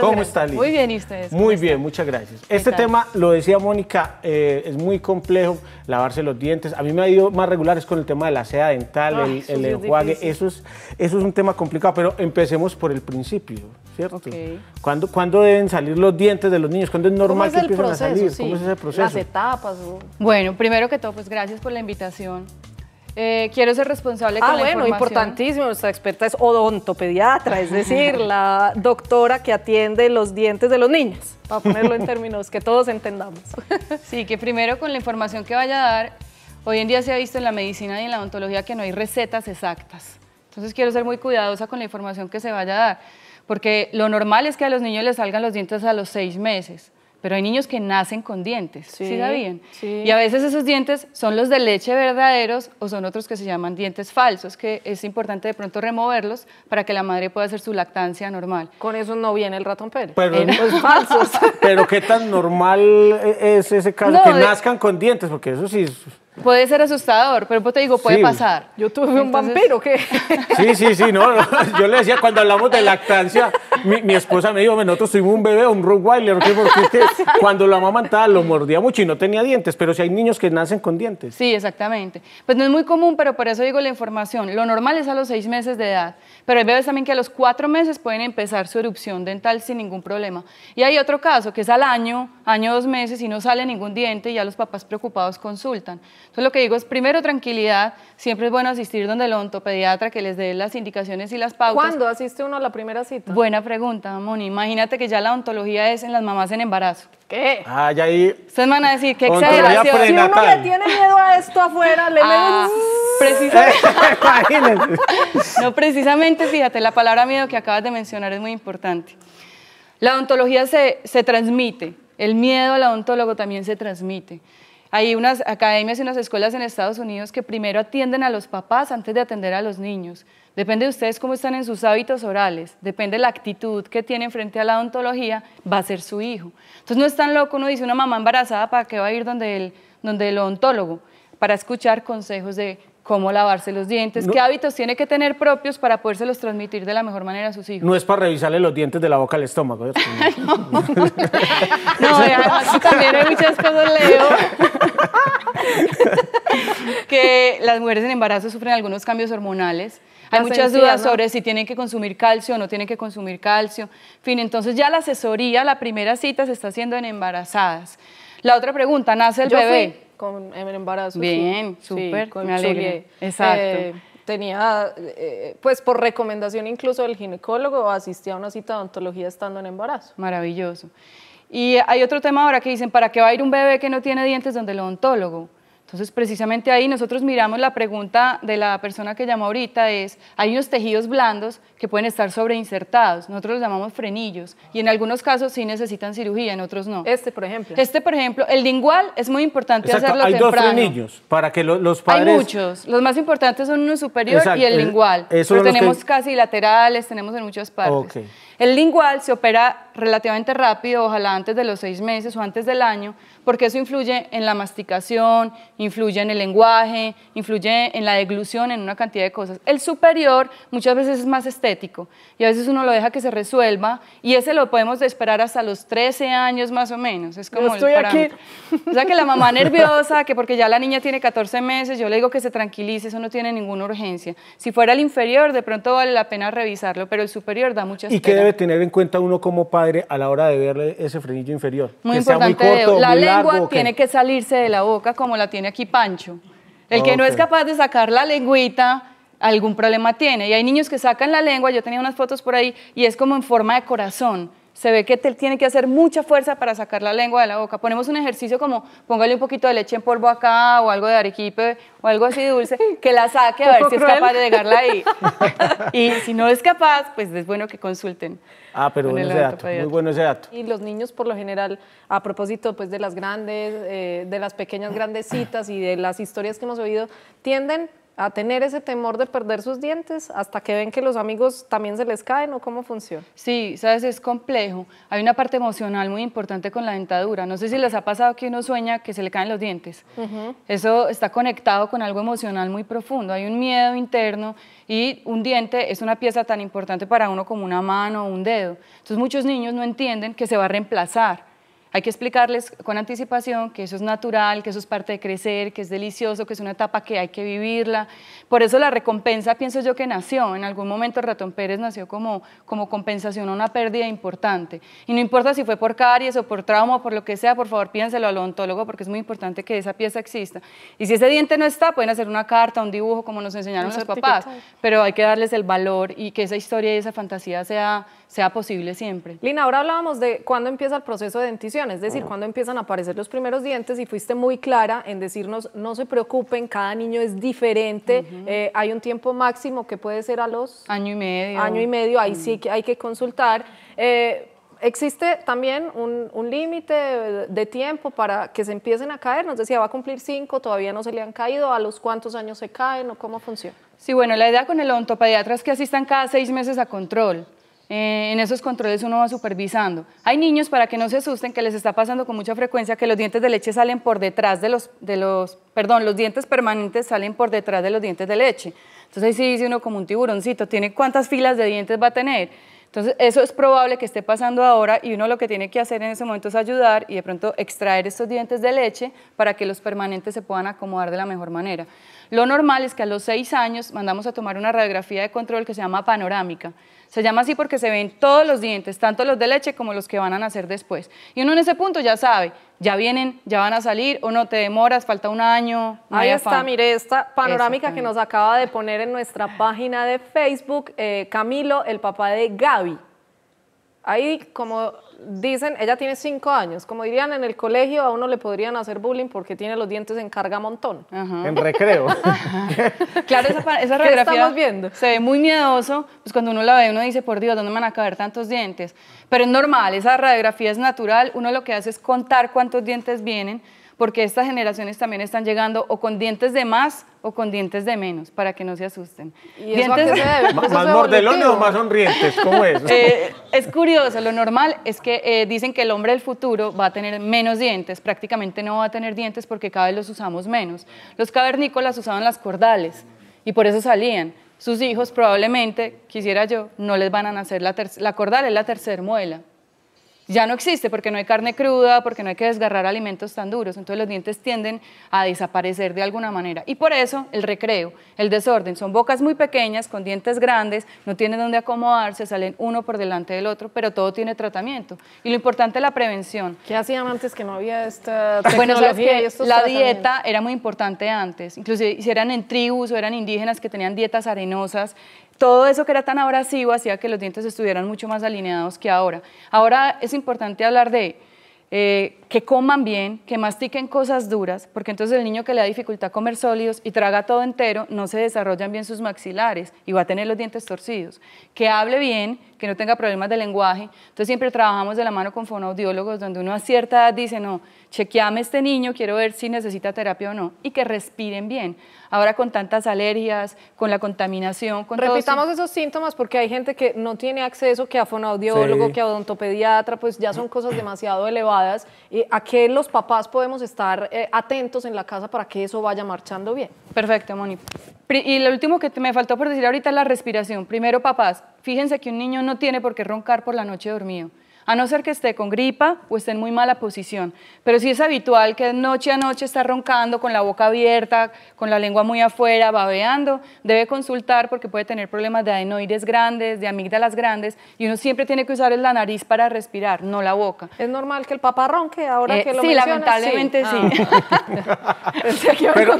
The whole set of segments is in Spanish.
¿Cómo está, Muy bien, ¿y ustedes? Muy bien, muchas gracias. Este tema, lo decía Mónica, eh, es muy complejo, lavarse los dientes. A mí me ha ido más es con el tema de la seda dental, ah, el, enjuague. eso, es, eso es un tema complicado, pero empecemos por el principio, ¿cierto? ¿Cuándo, deben salir los dientes de los niños? ¿Cuándo es normal que empiecen a salir? ¿Cómo es ese proceso? Las etapas. Bueno, primero que todo, pues gracias por la invitación. Eh, quiero ser responsable con ah, la bueno, importantísimo. Nuestra experta es odontopediatra, es decir, la doctora que atiende los dientes de los niños, para ponerlo en términos que todos entendamos. sí, que primero con la información que vaya a dar, hoy en día se ha visto en la medicina y en la odontología que no hay recetas exactas. Entonces quiero ser muy cuidadosa con la información que se vaya a dar, porque lo normal es que a los niños les salgan los dientes a los seis meses pero hay niños que nacen con dientes, ¿sí, ¿sí Y a veces esos dientes son los de leche verdaderos o son otros que se llaman dientes falsos, que es importante de pronto removerlos para que la madre pueda hacer su lactancia normal. Con eso no viene el ratón Pérez. Pero, eh, pues, falsos. pero qué tan normal e-, es ese caso, que nazcan con dientes, porque eso sí... Puede ser asustador, pero pues te digo, puede pasar. Yo tuve un vampiro que... Sí, sí, sí, no, Yo le decía, cuando hablamos de lactancia, mi, esposa me dijo, nosotros tuvimos un bebé, un Rottweiler, ¿qué? porque cuando lo amamantaba lo mordía mucho y no tenía dientes, pero si hay niños que nacen con dientes. Sí, exactamente. Pues no es muy común, pero por eso digo la información. Lo normal es a los seis meses de edad, pero hay bebés también que a los cuatro meses pueden empezar su erupción dental sin ningún problema. Y hay otro caso, que es al año año, dos meses y no sale ningún diente y ya los papás preocupados consultan. Entonces lo que digo es, primero, tranquilidad, siempre es bueno asistir donde el ontopediatra que les dé las indicaciones y las pautas. ¿Cuándo asiste uno a la primera cita? Buena pregunta, Moni. Imagínate que ya la ontología es en las mamás en embarazo. ¿Qué? Ah, ya ahí. Ustedes van a decir, qué exageración. Si uno le tiene miedo a esto afuera, le ah, Precisamente. no, precisamente, fíjate, la palabra miedo que acabas de mencionar es muy importante. La odontología se, se transmite. El miedo al odontólogo también se transmite. Hay unas academias y unas escuelas en Estados Unidos que primero atienden a los papás antes de atender a los niños. Depende de ustedes cómo están en sus hábitos orales, depende de la actitud que tienen frente a la odontología, va a ser su hijo. Entonces no es tan loco, uno dice una mamá embarazada para qué va a ir donde el, donde el odontólogo, para escuchar consejos de cómo lavarse los dientes, qué hábitos tiene que tener propios para los transmitir de la mejor manera a sus hijos. No es para revisarle los dientes de la boca al estómago. ¿eh? no, también hay muchas cosas, Leo, que las mujeres en embarazo sufren algunos cambios hormonales. Hay muchas dudas sobre si tienen que consumir calcio o no tienen que consumir calcio. En fin, entonces ya la asesoría, la primera cita se está haciendo en embarazadas. La otra pregunta, ¿nace el bebé? con embarazo. Bien, súper, me Exacto. Eh, tenía, eh, pues por recomendación incluso del ginecólogo, asistía a una cita de odontología estando en embarazo. Maravilloso. Y hay otro tema ahora que dicen, ¿para qué va a ir un bebé que no tiene dientes donde el odontólogo? Entonces, precisamente ahí nosotros miramos la pregunta de la persona que llamó ahorita es, hay unos tejidos blandos que pueden estar sobreinsertados, nosotros los llamamos frenillos, y en algunos casos sí necesitan cirugía, en otros no. Este, por ejemplo. Este, por ejemplo, el lingual es muy importante hacerlo hay temprano. Hay dos frenillos para que los padres... Hay muchos, los más importantes son uno superior y el lingual. Eso tenemos casi laterales, tenemos en muchas partes. El lingual se opera relativamente rápido, ojalá antes de los seis meses o antes del año, porque eso influye en la masticación, influye en el lenguaje, influye en la deglución, en una cantidad de cosas. El superior muchas veces es más estético y a veces uno lo deja que se resuelva y ese lo podemos esperar hasta los 13 años más o menos. Es como O sea, que la mamá nerviosa, que porque ya la niña tiene 14 meses, yo le digo que se tranquilice, eso no tiene ninguna urgencia. Si fuera el inferior, de pronto vale la pena revisarlo, pero el superior da muchas ¿Y qué debe tener en cuenta uno como padre? a la hora de verle ese frenillo inferior. Muy que importante, sea muy corto, la lengua tiene que salirse de la boca como la tiene aquí Pancho. El que no es capaz de sacar la lengüita algún problema tiene. Y hay niños que sacan la lengua, yo tenía unas fotos por ahí, y es como en forma de corazón se ve que tiene que hacer mucha fuerza para sacar la lengua de la boca. Ponemos un ejercicio como póngale un poquito de leche en polvo acá o algo de arequipe o algo así dulce, que la saque a ver si es capaz de dejarla ahí. y si no es capaz, pues es bueno que consulten. Ah, pero ese dato, muy bueno ese dato. Y los niños por lo general, a propósito pues de las grandes, eh, de las pequeñas grandecitas y de las historias que hemos oído, tienden a tener ese temor de perder sus dientes hasta que ven que los amigos también se les caen o cómo funciona? Sí, sabes, es complejo. Hay una parte emocional muy importante con la dentadura. No sé si les ha pasado que uno sueña que se le caen los dientes. Eso está conectado con algo emocional muy profundo. Hay un miedo interno y un diente es una pieza tan importante para uno como una mano o un dedo. Entonces muchos niños no entienden que se va a reemplazar hay que explicarles con anticipación que eso es natural, que eso es parte de crecer, que es delicioso, que es una etapa que hay que vivirla. Por eso la recompensa, pienso yo que nació, en algún momento ratón Pérez nació como, como compensación a una pérdida importante. Y no importa si fue por caries o por trauma o por lo que sea, por favor piénselo al odontólogo porque es muy importante que esa pieza exista. Y si ese diente no está, pueden hacer una carta, un dibujo, como nos enseñaron los papás, pero hay que darles el valor y que esa historia y esa fantasía sea, sea posible siempre. Lina, ahora hablábamos de cuándo empieza el proceso de dentición es decir, cuando empiezan a aparecer los primeros dientes y fuiste muy clara en decirnos, no se preocupen, cada niño es diferente, eh, hay un tiempo máximo que puede ser a los... Año y medio. Año y medio, ahí mm. sí que hay que consultar. Eh, existe también un, límite de, tiempo para que se empiecen a caer. Nos decía, va a cumplir cinco, todavía no se le han caído, a los cuántos años se caen o cómo funciona. Sí, bueno, la idea con el odontopediatra es que asistan cada seis meses a control. Eh, en esos controles uno va supervisando. Hay niños, para que no se asusten, que les está pasando con mucha frecuencia que los dientes de leche salen por detrás de los, de los perdón, los dientes permanentes salen por detrás de los dientes de leche. Entonces ahí sí dice uno como un tiburoncito, ¿tiene cuántas filas de dientes va a tener? Entonces eso es probable que esté pasando ahora y uno lo que tiene que hacer en ese momento es ayudar y de pronto extraer esos dientes de leche para que los permanentes se puedan acomodar de la mejor manera. Lo normal es que a los seis años mandamos a tomar una radiografía de control que se llama panorámica. Se llama así porque se ven todos los dientes, tanto los de leche como los que van a nacer después. Y uno en ese punto ya sabe, ya vienen, ya van a salir, o no te demoras, falta un año. Ahí está, mire, esta panorámica que nos acaba de poner en nuestra página de Facebook, eh, Camilo, el papá de Gaby. Ahí, como dicen, ella tiene cinco años. Como dirían en el colegio, a uno le podrían hacer bullying porque tiene los dientes en carga montón. En recreo. claro, esa, radiografía se ve muy miedoso. Pues cuando uno la ve, uno dice, por Dios, ¿dónde van a caber tantos dientes? Pero es normal, esa radiografía es natural. Uno lo que hace es contar cuántos dientes vienen porque estas generaciones también están llegando o con dientes de más o con dientes de menos, para que no se asusten. ¿Más mordelones o más sonrientes? ¿Cómo es? Eh, es curioso, lo normal es que eh, dicen que el hombre del futuro va a tener menos dientes, prácticamente no va a tener dientes porque cada vez los usamos menos. Los cavernícolas usaban las cordales y por eso salían. Sus hijos probablemente, quisiera yo, no les van a nacer la, la cordal, es la tercera muela ya no existe porque no hay carne cruda, porque no hay que desgarrar alimentos tan duros, entonces los dientes tienden a desaparecer de alguna manera. Y por eso el recreo, el desorden, son bocas muy pequeñas, con dientes grandes, no tienen dónde acomodarse, salen uno por delante del otro, pero todo tiene tratamiento. Y lo importante es la prevención. ¿Qué hacían antes que no había esta tecnología bueno, La dieta era muy importante antes, inclusive si eran en tribus o eran indígenas que tenían dietas arenosas, todo eso que era tan abrasivo hacía que los dientes estuvieran mucho más alineados que ahora. Ahora es importante hablar de eh, que coman bien, que mastiquen cosas duras, porque entonces el niño que le da dificultad comer sólidos y traga todo entero, no se desarrollan bien sus maxilares y va a tener los dientes torcidos. Que hable bien, que no tenga problemas de lenguaje. Entonces siempre trabajamos de la mano con fonoaudiólogos, donde uno a cierta edad dice, no, chequeame este niño, quiero ver si necesita terapia o no, y que respiren bien. Ahora con tantas alergias, con la contaminación, con Repitamos esos síntomas porque hay gente que no tiene acceso, que a fonoaudiólogo, que a odontopediatra, pues ya son cosas demasiado elevadas y eh, a que los papás podemos estar eh, atentos en la casa para que eso vaya marchando bien. Perfecto, Moni. Y lo último que me faltó por decir ahorita es la respiración. Primero, papás, fíjense que un niño no tiene por qué roncar por la noche dormido a no ser que esté con gripa o esté en muy mala posición. Pero si es habitual que noche a noche está roncando con la boca abierta, con la lengua muy afuera, babeando, debe consultar porque puede tener problemas de adenoides grandes, de amígdalas grandes y uno siempre tiene que usar la nariz para respirar, no la boca. ¿Es normal que el papá ronque ahora eh, que lo Sí, lamentablemente sí. Ah. pero,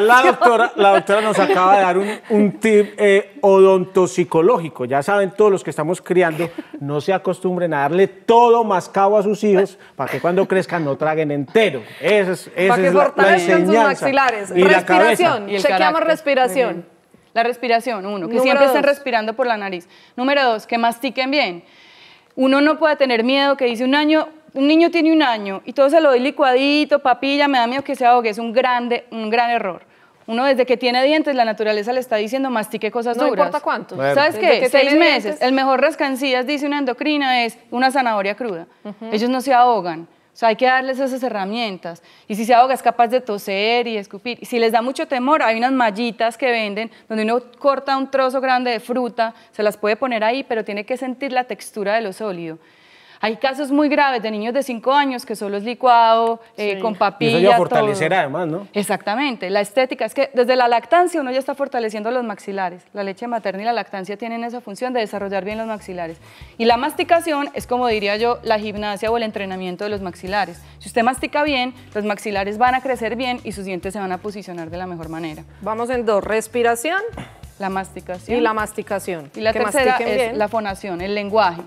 la, doctora, nos acaba de dar un, tip eh, odontopsicológico. Ya saben todos los que estamos criando, no se acostumbren a darle todo mascabo a sus hijos para que cuando crezcan no traguen entero. Esa es, que es la, enseñanza. Y respiración. La Chequeamos respiración. La respiración, uno, que siempre estén respirando por la nariz. Número dos, que mastiquen bien. Uno no puede tener miedo que dice un año, un niño tiene un año y todo se lo doy licuadito, papilla, me da miedo que se ahogue. Es un, grande, un gran error. Uno desde que tiene dientes, la naturaleza le está diciendo mastique cosas duras. No importa cuánto. ¿Sabes qué? Que Seis meses. El mejor rascancillas, dice una endocrina, es una zanahoria cruda. Ellos no se ahogan. O sea, hay que darles esas herramientas. Y si se ahoga, es capaz de toser y escupir. Y si les da mucho temor, hay unas mallitas que venden donde uno corta un trozo grande de fruta, se las puede poner ahí, pero tiene que sentir la textura de lo sólido. Hay casos muy graves de niños de 5 años que solo es licuado, eh, con papilla. Y eso fortalecer además, ¿no? Exactamente. La estética, es que desde la lactancia uno ya está fortaleciendo los maxilares. La leche materna y la lactancia tienen esa función de desarrollar bien los maxilares. Y la masticación es, como diría yo, la gimnasia o el entrenamiento de los maxilares. Si usted mastica bien, los maxilares van a crecer bien y sus dientes se van a posicionar de la mejor manera. Vamos en dos. Respiración. La masticación. Y la masticación. Y la tercera es la fonación, el lenguaje.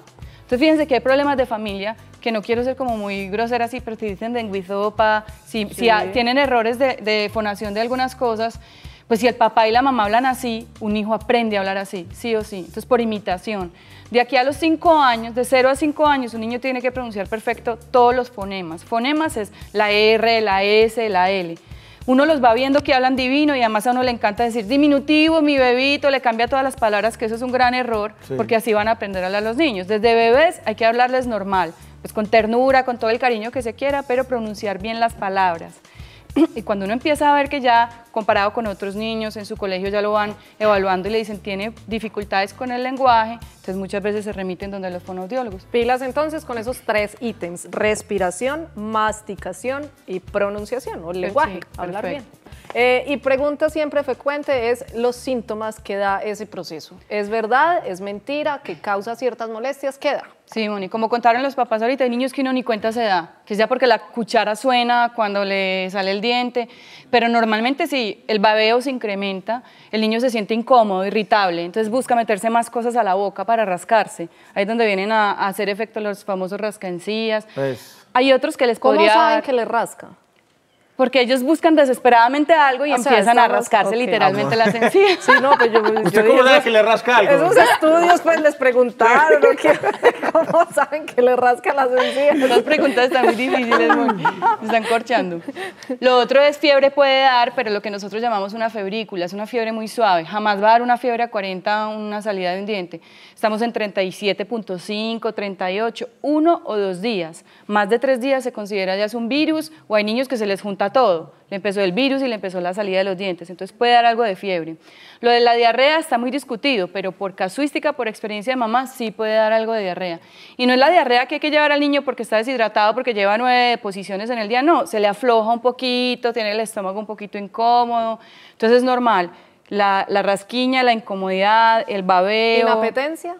Entonces fíjense que hay problemas de familia, que no quiero ser como muy grosera así, pero si dicen denguizopa, si, tienen errores de, fonación de algunas cosas, pues si el papá y la mamá hablan así, un hijo aprende a hablar así, sí o sí. Entonces, por imitación. De aquí a los cinco años, de cero a cinco años, un niño tiene que pronunciar perfecto todos los fonemas. Fonemas es la R, la S, la L uno los va viendo que hablan divino y además a uno le encanta decir diminutivo, mi bebito, le cambia todas las palabras, que eso es un gran error, porque así van a aprender a los niños. Desde bebés hay que hablarles normal, pues con ternura, con todo el cariño que se quiera, pero pronunciar bien las palabras. Y cuando uno empieza a ver que ya, comparado con otros niños en su colegio, ya lo van evaluando y le dicen tiene dificultades con el lenguaje, entonces muchas veces se remiten donde los fonoaudiólogos. Pilas entonces con esos tres ítems, respiración, masticación y pronunciación o lenguaje, hablar bien. Eh, y pregunta siempre frecuente es los síntomas que da ese proceso. ¿Es verdad? ¿Es mentira? ¿Que causa ciertas molestias? ¿Qué da? Sí, Moni, como contaron los papás ahorita, hay niños que no ni cuenta se da, que sea porque la cuchara suena cuando le sale el diente, pero normalmente si el babeo se incrementa, el niño se siente incómodo, irritable, entonces busca meterse más cosas a la boca para rascarse. Ahí es donde vienen a, hacer efecto los famosos rascancías. hay otros que les podría ¿Cómo saben que le rasca? porque ellos buscan desesperadamente algo y empiezan a rascarse literalmente las pues encías. yo, ¿Usted cómo sabe que le rasca algo? Esos estudios pues les preguntaron cómo saben que le rasca las encías. Esas preguntas están muy difíciles, muy, están corchando. Lo otro es fiebre puede dar, pero lo que nosotros llamamos una febrícula, es una fiebre muy suave. Jamás va a dar una fiebre a 40 una salida de un diente. Estamos en 37.5, 38, uno o dos días. Más de tres días se considera ya es un virus o hay niños que se les junta todo. Le empezó el virus y le empezó la salida de los dientes, entonces puede dar algo de fiebre. Lo de la diarrea está muy discutido, pero por casuística, por experiencia de mamá, sí puede dar algo de diarrea. Y no es la diarrea que hay que llevar al niño porque está deshidratado, porque lleva nueve posiciones en el día, no, se le afloja un poquito, tiene el estómago un poquito incómodo, entonces es normal. La, rasquiña, la incomodidad, el babeo. apetencia?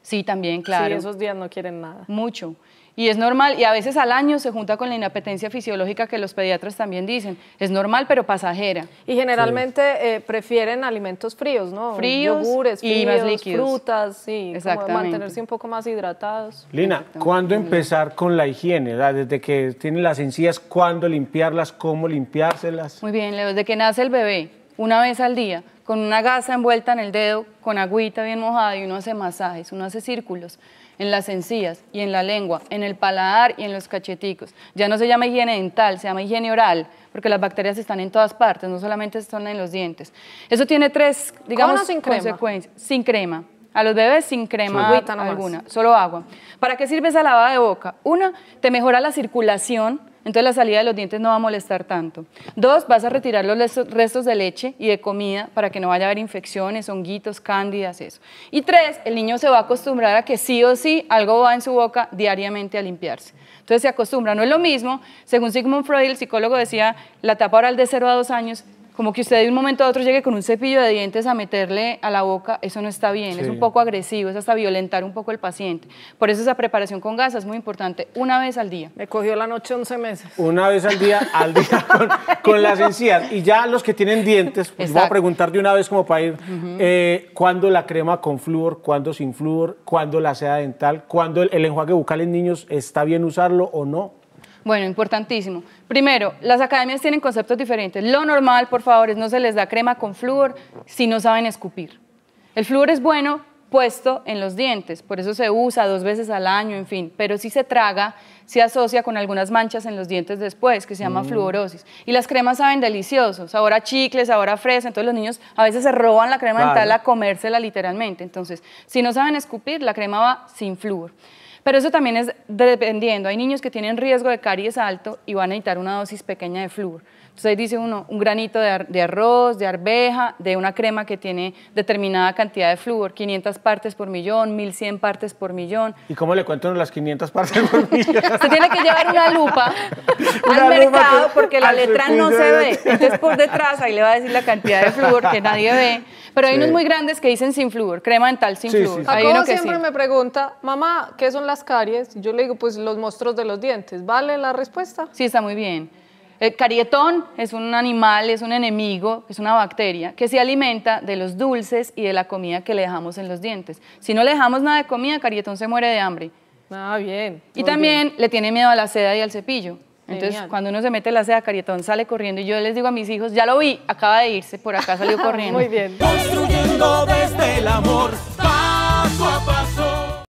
Sí, también, claro. Sí, esos días no quieren nada. Mucho. Y es normal, y a veces al año se junta con la inapetencia fisiológica que los pediatras también dicen. Es normal, pero pasajera. Y generalmente eh, prefieren alimentos fríos, ¿no? Fríos, Yogures, fríos, líquidos. frutas, sí. mantenerse un poco más hidratados. Lina, ¿cuándo empezar con la higiene? Desde que tienen las encías, ¿cuándo limpiarlas? ¿Cómo limpiárselas? Muy bien, desde que nace el bebé, una vez al día con una gasa envuelta en el dedo, con agüita bien mojada y uno hace masajes, uno hace círculos en las encías y en la lengua, en el paladar y en los cacheticos. Ya no se llama higiene dental, se llama higiene oral, porque las bacterias están en todas partes, no solamente están en los dientes. Eso tiene tres, digamos, sin consecuencias. Crema? Sin crema. A los bebés sin crema alguna, solo agua. ¿Para qué sirve esa lavada de boca? Una, te mejora la circulación, entonces la salida de los dientes no va a molestar tanto. Dos, vas a retirar los restos de leche y de comida para que no vaya a haber infecciones, honguitos, cándidas, eso. Y tres, el niño se va a acostumbrar a que sí o sí algo va en su boca diariamente a limpiarse. Entonces se acostumbra, no es lo mismo. Según Sigmund Freud, el psicólogo decía, la tapa oral de 0 a dos años como que usted de un momento a otro llegue con un cepillo de dientes a meterle a la boca, eso no está bien, es un poco agresivo, es hasta violentar un poco el paciente. Por eso esa preparación con gasa es muy importante, una vez al día. Me cogió la noche 11 meses. Una vez al día, al día con, la las encías. Y ya los que tienen dientes, pues voy a preguntar de una vez como para ir, eh, ¿cuándo la crema con flúor, cuándo sin flúor, cuándo la seda dental, cuándo el enjuague bucal en niños está bien usarlo o no? Bueno, importantísimo. Primero, las academias tienen conceptos diferentes. Lo normal, por favor, es no se les da crema con flúor si no saben escupir. El flúor es bueno puesto en los dientes, por eso se usa dos veces al año, en fin, pero si se traga, se asocia con algunas manchas en los dientes después, que se llama mm. fluorosis. Y las cremas saben deliciosos, ahora chicles, ahora fresa, entonces los niños a veces se roban la crema mental dental a comérsela literalmente. Entonces, si no saben escupir, la crema va sin flúor. Pero eso también es dependiendo. Hay niños que tienen riesgo de caries alto y van a necesitar una dosis pequeña de flúor. Entonces dice uno, un granito de, arroz, de arveja, de una crema que tiene determinada cantidad de flúor, 500 partes por millón, 1100 partes por millón. ¿Y cómo le cuento las 500 partes por millón? Se tiene que llevar una lupa al mercado porque la letra no se ve. Entonces por detrás ahí le va a decir la cantidad de flúor que nadie ve. Pero hay unos muy grandes que dicen sin flúor, crema dental sin flúor. Sí, uno que siempre me pregunta, mamá, ¿qué son las caries? Yo le digo, pues los monstruos de los dientes. ¿Vale la respuesta? Sí, está muy bien. El eh, carietón es un animal, es un enemigo, es una bacteria que se alimenta de los dulces y de la comida que le dejamos en los dientes. Si no le dejamos nada de comida, carietón se muere de hambre. Ah, bien. Y también le tiene miedo a la seda y al cepillo. Entonces, cuando uno se mete la seda, Carietón sale corriendo y yo les digo a mis hijos, ya lo vi, acaba de irse, por acá salió corriendo. Muy bien. Construyendo desde el amor, paso a paso.